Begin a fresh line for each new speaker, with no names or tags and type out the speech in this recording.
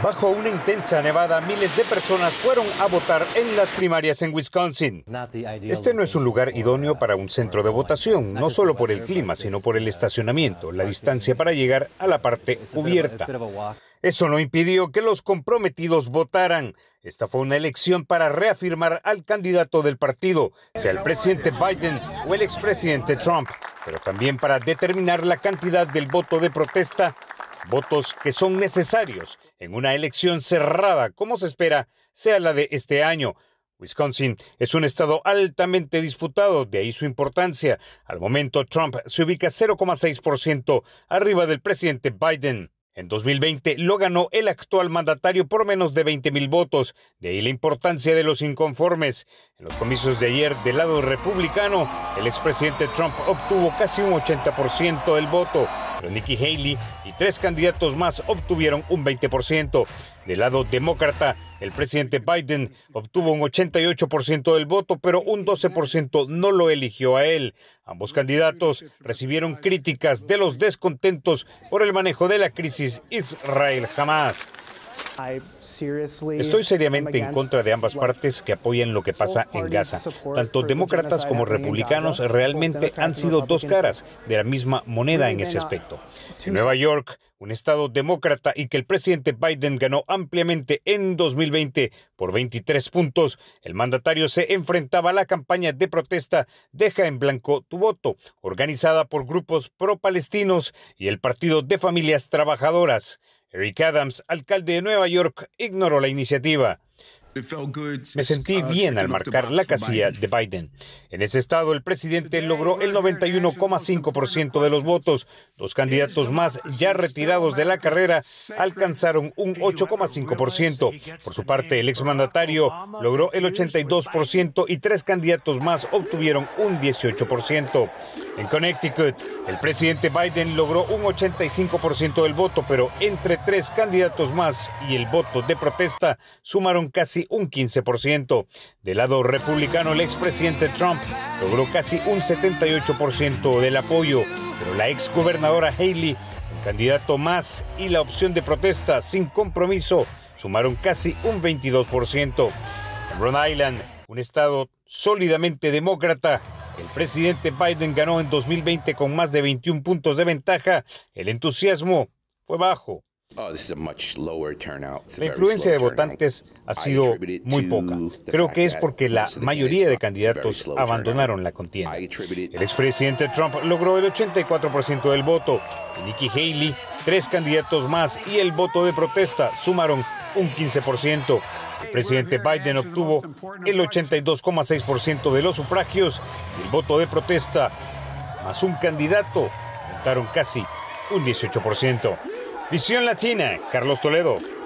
Bajo una intensa nevada, miles de personas fueron a votar en las primarias en Wisconsin. Este no es un lugar idóneo para un centro de votación, no solo por el clima, sino por el estacionamiento, la distancia para llegar a la parte cubierta. Eso no impidió que los comprometidos votaran. Esta fue una elección para reafirmar al candidato del partido, sea el presidente Biden o el expresidente Trump, pero también para determinar la cantidad del voto de protesta votos que son necesarios en una elección cerrada, como se espera sea la de este año. Wisconsin es un estado altamente disputado, de ahí su importancia. Al momento, Trump se ubica 0,6% arriba del presidente Biden. En 2020 lo ganó el actual mandatario por menos de 20.000 votos, de ahí la importancia de los inconformes. En los comicios de ayer del lado republicano, el expresidente Trump obtuvo casi un 80% del voto, pero Nikki Haley y tres candidatos más obtuvieron un 20%. Del lado demócrata, el presidente Biden obtuvo un 88% del voto, pero un 12% no lo eligió a él. Ambos candidatos recibieron críticas de los descontentos por el manejo de la crisis israel jamás Estoy seriamente en contra de ambas partes que apoyan lo que pasa en Gaza. Tanto demócratas como republicanos realmente han sido dos caras de la misma moneda en ese aspecto. En Nueva York, un estado demócrata y que el presidente Biden ganó ampliamente en 2020 por 23 puntos, el mandatario se enfrentaba a la campaña de protesta Deja en blanco tu voto, organizada por grupos pro-palestinos y el Partido de Familias Trabajadoras. Eric Adams, alcalde de Nueva York, ignoró la iniciativa. Me sentí uh, bien al marcar la casilla de Biden. En ese estado, el presidente logró el 91,5% de los votos. Los candidatos más ya retirados de la carrera alcanzaron un 8,5%. Por su parte, el exmandatario logró el 82% y tres candidatos más obtuvieron un 18%. En Connecticut, el presidente Biden logró un 85% del voto, pero entre tres candidatos más y el voto de protesta sumaron casi un 15%. Del lado republicano, el expresidente Trump logró casi un 78% del apoyo, pero la exgobernadora Haley, un candidato más y la opción de protesta sin compromiso sumaron casi un 22%. En Rhode Island, un estado sólidamente demócrata, el presidente Biden ganó en 2020 con más de 21 puntos de ventaja. El entusiasmo fue bajo. Oh, la influencia de votantes ha sido muy poca. Creo que es porque la mayoría de candidatos abandonaron la contienda. El expresidente Trump logró el 84% del voto. Nikki Haley, tres candidatos más y el voto de protesta sumaron un 15%. El presidente Biden obtuvo el 82,6% de los sufragios el voto de protesta, más un candidato, aumentaron casi un 18%. Visión Latina, Carlos Toledo.